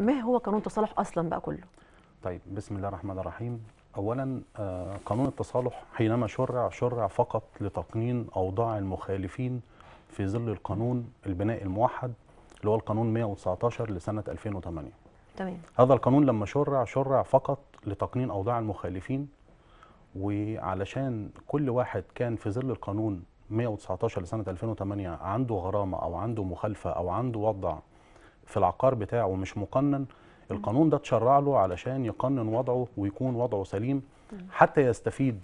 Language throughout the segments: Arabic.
ما هو قانون التصالح اصلا بقى كله طيب بسم الله الرحمن الرحيم اولا آه، قانون التصالح حينما شرع شرع فقط لتقنين اوضاع المخالفين في ظل القانون البناء الموحد اللي هو القانون 119 لسنه 2008 تمام هذا القانون لما شرع شرع فقط لتقنين اوضاع المخالفين وعلشان كل واحد كان في ظل القانون 119 لسنه 2008 عنده غرامه او عنده مخالفه او عنده وضع في العقار بتاعه مش مقنن القانون ده اتشرع له علشان يقنن وضعه ويكون وضعه سليم حتى يستفيد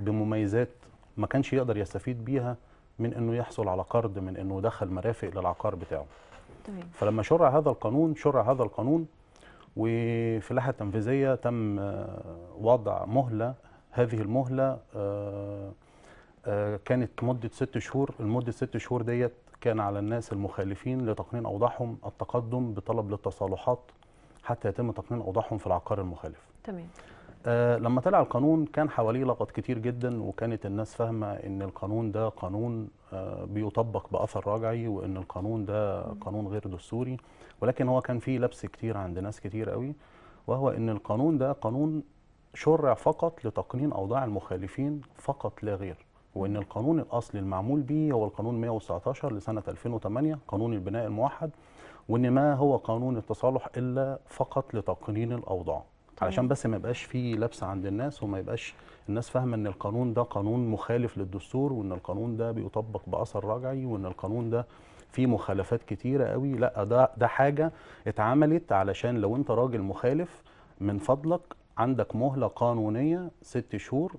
بمميزات ما كانش يقدر يستفيد بيها من انه يحصل على قرض من انه دخل مرافق للعقار بتاعه تمام. فلما شرع هذا القانون شرع هذا القانون وفي اللائحه التنفيذيه تم آه، وضع مهله هذه المهله آه، آه، كانت مده ست شهور لمده ست شهور ديت كان على الناس المخالفين لتقنين اوضاعهم التقدم بطلب للتصالحات حتى يتم تقنين اوضاعهم في العقار المخالف. تمام. آه لما طلع القانون كان حواليه لغط كتير جدا وكانت الناس فاهمه ان القانون ده قانون آه بيطبق باثر راجعي وان القانون ده قانون غير دستوري ولكن هو كان فيه لبس كتير عند ناس كتير قوي وهو ان القانون ده قانون شرع فقط لتقنين اوضاع المخالفين فقط لا غير. وان القانون الاصلي المعمول به هو القانون 119 لسنه 2008 قانون البناء الموحد وان ما هو قانون التصالح الا فقط لتقنين الاوضاع طيب. علشان بس ما يبقاش فيه لبس عند الناس وما يبقاش الناس فاهمه ان القانون ده قانون مخالف للدستور وان القانون ده بيطبق باثر رجعي وان القانون ده فيه مخالفات كتيره قوي لا ده ده حاجه اتعملت علشان لو انت راجل مخالف من فضلك عندك مهله قانونيه ست شهور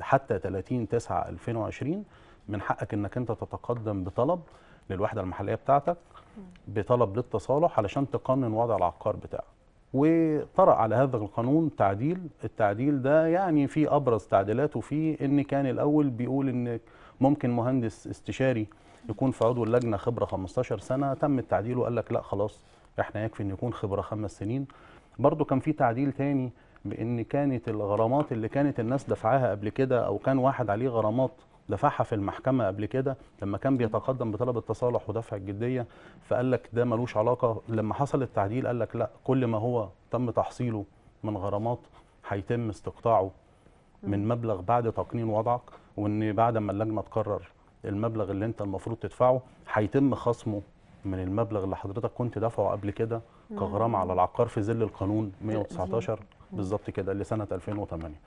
حتى 30 9 2020 من حقك انك انت تتقدم بطلب للوحده المحليه بتاعتك بطلب للتصالح علشان تقنن وضع العقار بتاعك وطرأ على هذا القانون تعديل التعديل ده يعني في أبرز تعديلاته فيه إن كان الأول بيقول إن ممكن مهندس استشاري يكون في عضو اللجنة خبرة 15 سنة تم التعديل وقال لك لا خلاص إحنا يكفي إن يكون خبرة خمس سنين برضو كان في تعديل تاني بان كانت الغرامات اللي كانت الناس دفعها قبل كده او كان واحد عليه غرامات دفعها في المحكمة قبل كده لما كان بيتقدم بطلب التصالح ودفع الجدية فقال لك ده ملوش علاقة لما حصل التعديل قال لك لا كل ما هو تم تحصيله من غرامات هيتم استقطاعه من مبلغ بعد تقنين وضعك وان بعد ما اللجنة تقرر المبلغ اللي انت المفروض تدفعه هيتم خصمه من المبلغ اللي حضرتك كنت دافعه قبل كده كغرامة على العقار في ظل القانون 119 بالظبط كده لسنه 2008